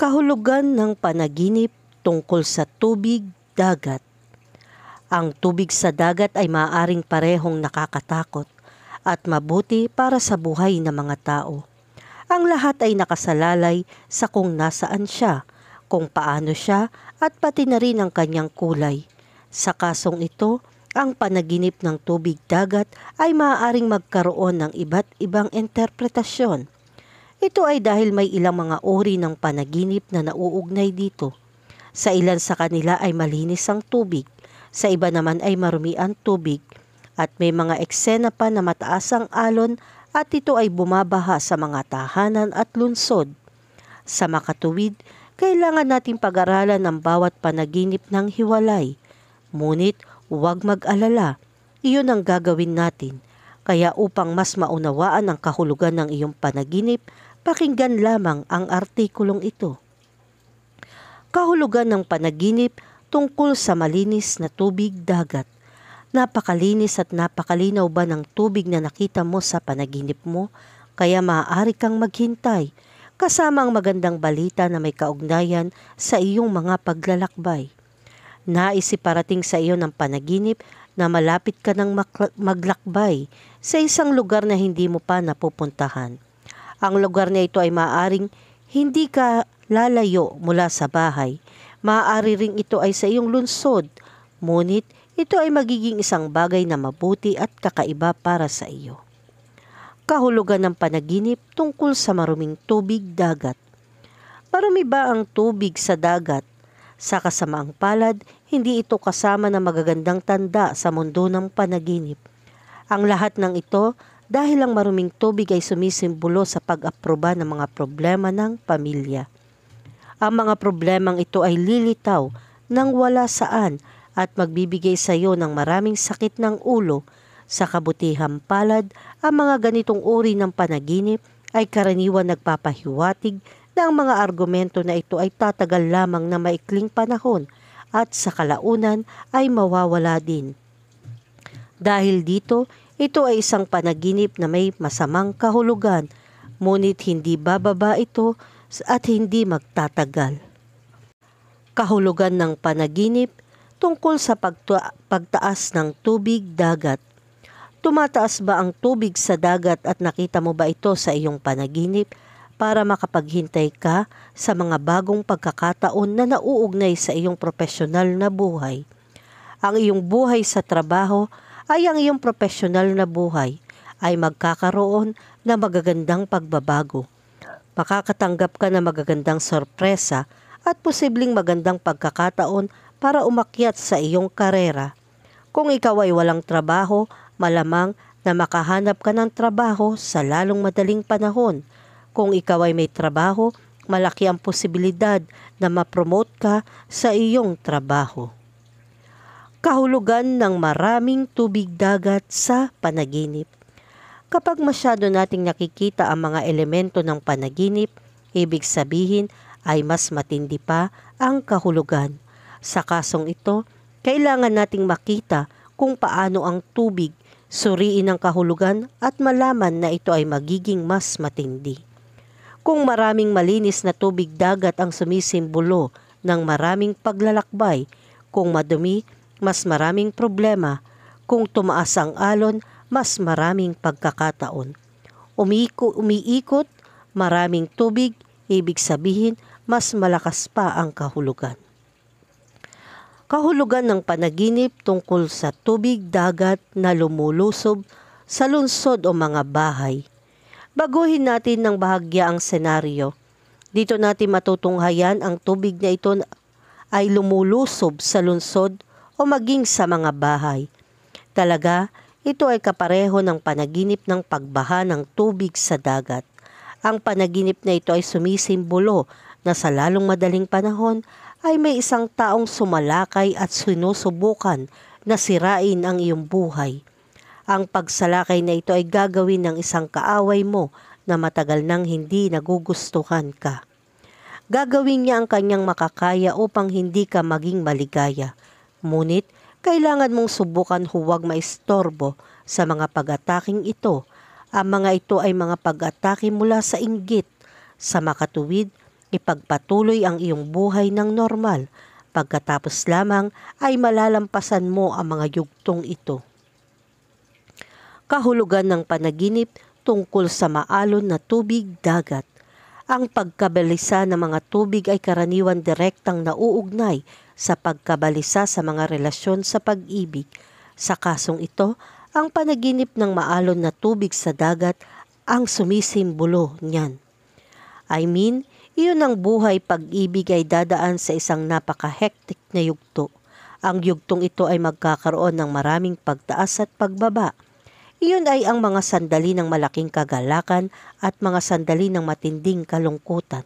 Kahulugan ng panaginip tungkol sa tubig dagat. Ang tubig sa dagat ay maaaring parehong nakakatakot at mabuti para sa buhay ng mga tao. Ang lahat ay nakasalalay sa kung nasaan siya, kung paano siya at pati na rin ang kanyang kulay. Sa kasong ito, ang panaginip ng tubig dagat ay maaaring magkaroon ng iba't ibang interpretasyon ito ay dahil may ilang mga uri ng panaginip na nauugnay dito. Sa ilan sa kanila ay malinis ang tubig, sa iba naman ay marumi ang tubig, at may mga eksena pa na mataas ang alon at ito ay bumabaha sa mga tahanan at lunsod. Sa makatuwid, kailangan natin pag-aralan ang bawat panaginip ng hiwalay. Ngunit huwag mag-alala, iyon ang gagawin natin. Kaya upang mas maunawaan ang kahulugan ng iyong panaginip, Pakinggan lamang ang artikulong ito. Kahulugan ng panaginip tungkol sa malinis na tubig dagat. Napakalinis at napakalinaw ba ng tubig na nakita mo sa panaginip mo? Kaya maaari kang maghintay kasama ang magandang balita na may kaugnayan sa iyong mga paglalakbay. Naisiparating sa iyo ng panaginip na malapit ka ng maglakbay sa isang lugar na hindi mo pa napupuntahan. Ang lugar na ito ay maaring hindi ka lalayo mula sa bahay. Maaari ring ito ay sa iyong lunsod, ngunit ito ay magiging isang bagay na mabuti at kakaiba para sa iyo. Kahulugan ng panaginip tungkol sa maruming tubig dagat. Marumi ba ang tubig sa dagat? Sa kasamaang palad, hindi ito kasama ng magagandang tanda sa mundo ng panaginip. Ang lahat ng ito dahil ang maruming tubig ay sumisimbolo sa pag-aproba ng mga problema ng pamilya. Ang mga problemang ito ay lilitaw nang wala saan at magbibigay sa iyo ng maraming sakit ng ulo. Sa kabutihang palad, ang mga ganitong uri ng panaginip ay karaniwan nagpapahiwatig na ang mga argumento na ito ay tatagal lamang na maikling panahon at sa kalaunan ay mawawala din. Dahil dito, ito ay isang panaginip na may masamang kahulugan, ngunit hindi bababa ito at hindi magtatagal. Kahulugan ng panaginip tungkol sa pagta- pagtaas ng tubig dagat. Tumataas ba ang tubig sa dagat at nakita mo ba ito sa iyong panaginip para makapaghintay ka sa mga bagong pagkakataon na nauugnay sa iyong profesional na buhay? Ang iyong buhay sa trabaho ay ang iyong profesional na buhay ay magkakaroon na magagandang pagbabago. Makakatanggap ka na magagandang sorpresa at posibleng magandang pagkakataon para umakyat sa iyong karera. Kung ikaw ay walang trabaho, malamang na makahanap ka ng trabaho sa lalong madaling panahon. Kung ikaw ay may trabaho, malaki ang posibilidad na ma-promote ka sa iyong trabaho kahulugan ng maraming tubig dagat sa panaginip. Kapag masyado nating nakikita ang mga elemento ng panaginip, ibig sabihin ay mas matindi pa ang kahulugan. Sa kasong ito, kailangan nating makita kung paano ang tubig suriin ang kahulugan at malaman na ito ay magiging mas matindi. Kung maraming malinis na tubig dagat ang sumisimbolo ng maraming paglalakbay, kung madumi, mas maraming problema. Kung tumaas ang alon, mas maraming pagkakataon. Umiiko, umiikot, maraming tubig, ibig sabihin mas malakas pa ang kahulugan. Kahulugan ng panaginip tungkol sa tubig dagat na lumulusob sa lungsod o mga bahay. Baguhin natin ng bahagya ang senaryo. Dito natin matutunghayan ang tubig na ito ay lumulusob sa lungsod o maging sa mga bahay. Talaga, ito ay kapareho ng panaginip ng pagbaha ng tubig sa dagat. Ang panaginip na ito ay sumisimbolo na sa lalong madaling panahon ay may isang taong sumalakay at sinusubukan na sirain ang iyong buhay. Ang pagsalakay na ito ay gagawin ng isang kaaway mo na matagal nang hindi nagugustuhan ka. Gagawin niya ang kanyang makakaya upang hindi ka maging maligaya. Ngunit kailangan mong subukan huwag maistorbo sa mga pag-ataking ito. Ang mga ito ay mga pag-atake mula sa inggit. Sa makatuwid, ipagpatuloy ang iyong buhay ng normal. Pagkatapos lamang ay malalampasan mo ang mga yugtong ito. Kahulugan ng panaginip tungkol sa maalon na tubig dagat – ang pagkabalisa ng mga tubig ay karaniwan direktang nauugnay sa pagkabalisa sa mga relasyon sa pag-ibig. Sa kasong ito, ang panaginip ng maalon na tubig sa dagat ang sumisimbolo niyan. I mean, iyon ang buhay pag-ibig ay dadaan sa isang napaka-hectic na yugto. Ang yugtong ito ay magkakaroon ng maraming pagtaas at pagbaba. Iyon ay ang mga sandali ng malaking kagalakan at mga sandali ng matinding kalungkutan.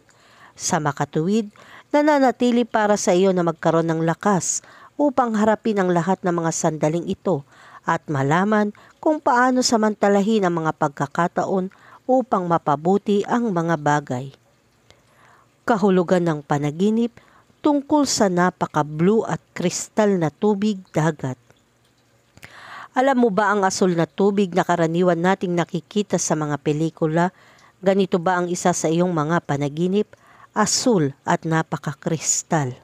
Sa makatuwid, nananatili para sa iyo na magkaroon ng lakas upang harapin ang lahat ng mga sandaling ito at malaman kung paano samantalahin ang mga pagkakataon upang mapabuti ang mga bagay. Kahulugan ng panaginip tungkol sa napaka-blue at kristal na tubig dagat. Alam mo ba ang asul na tubig na karaniwan nating nakikita sa mga pelikula? Ganito ba ang isa sa iyong mga panaginip? Asul at napakakristal.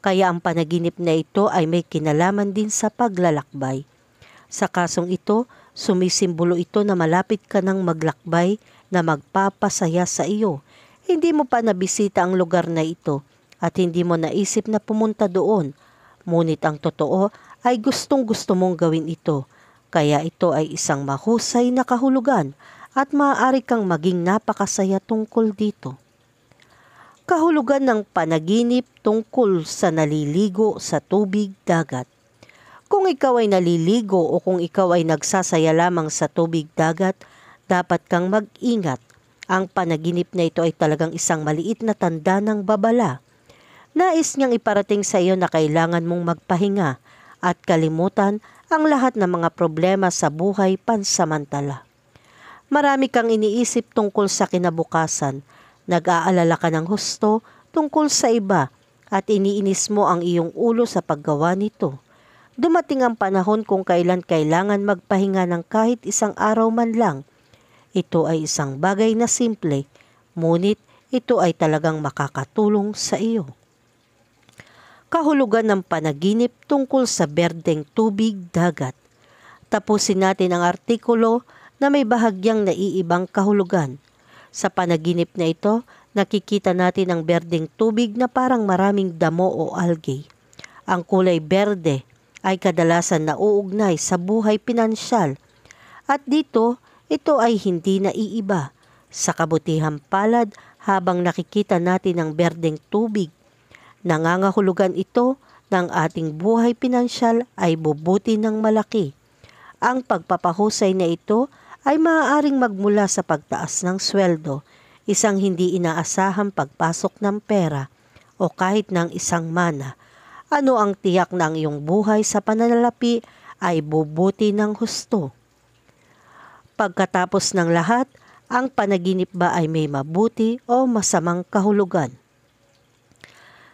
Kaya ang panaginip na ito ay may kinalaman din sa paglalakbay. Sa kasong ito, sumisimbolo ito na malapit ka ng maglakbay na magpapasaya sa iyo. Hindi mo pa nabisita ang lugar na ito at hindi mo naisip na pumunta doon. Ngunit ang totoo ay gustong gusto mong gawin ito, kaya ito ay isang mahusay na kahulugan at maaari kang maging napakasaya tungkol dito. Kahulugan ng panaginip tungkol sa naliligo sa tubig dagat. Kung ikaw ay naliligo o kung ikaw ay nagsasaya lamang sa tubig dagat, dapat kang mag-ingat. Ang panaginip na ito ay talagang isang maliit na tanda ng babala. Nais niyang iparating sa iyo na kailangan mong magpahinga at kalimutan ang lahat ng mga problema sa buhay pansamantala. Marami kang iniisip tungkol sa kinabukasan, nag-aalala ka ng husto tungkol sa iba at iniinis mo ang iyong ulo sa paggawa nito. Dumating ang panahon kung kailan kailangan magpahinga ng kahit isang araw man lang. Ito ay isang bagay na simple, ngunit ito ay talagang makakatulong sa iyo kahulugan ng panaginip tungkol sa berdeng tubig dagat. Tapusin natin ang artikulo na may bahagyang naiibang kahulugan. Sa panaginip na ito, nakikita natin ang berdeng tubig na parang maraming damo o algae. Ang kulay berde ay kadalasan nauugnay sa buhay pinansyal at dito ito ay hindi naiiba. Sa kabutihang palad habang nakikita natin ang berdeng tubig Nangangahulugan ito ng ating buhay pinansyal ay bubuti ng malaki. Ang pagpapahusay na ito ay maaaring magmula sa pagtaas ng sweldo, isang hindi inaasahang pagpasok ng pera, o kahit ng isang mana. Ano ang tiyak ng iyong buhay sa pananalapi ay bubuti ng husto. Pagkatapos ng lahat, ang panaginip ba ay may mabuti o masamang kahulugan?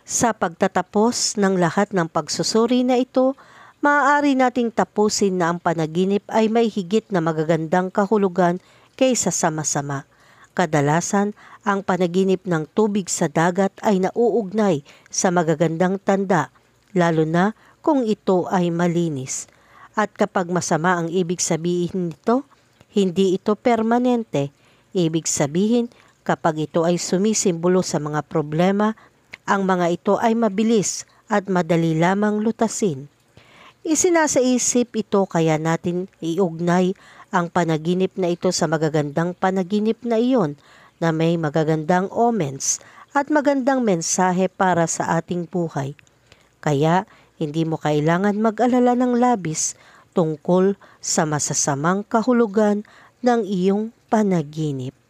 Sa pagtatapos ng lahat ng pagsusuri na ito, maaari nating tapusin na ang panaginip ay may higit na magagandang kahulugan kaysa sama-sama. Kadalasan, ang panaginip ng tubig sa dagat ay nauugnay sa magagandang tanda, lalo na kung ito ay malinis. At kapag masama ang ibig sabihin nito, hindi ito permanente. Ibig sabihin, kapag ito ay sumisimbolo sa mga problema, ang mga ito ay mabilis at madali lamang lutasin. Isinasaisip ito kaya natin iugnay ang panaginip na ito sa magagandang panaginip na iyon na may magagandang omens at magandang mensahe para sa ating buhay. Kaya hindi mo kailangan mag-alala ng labis tungkol sa masasamang kahulugan ng iyong panaginip.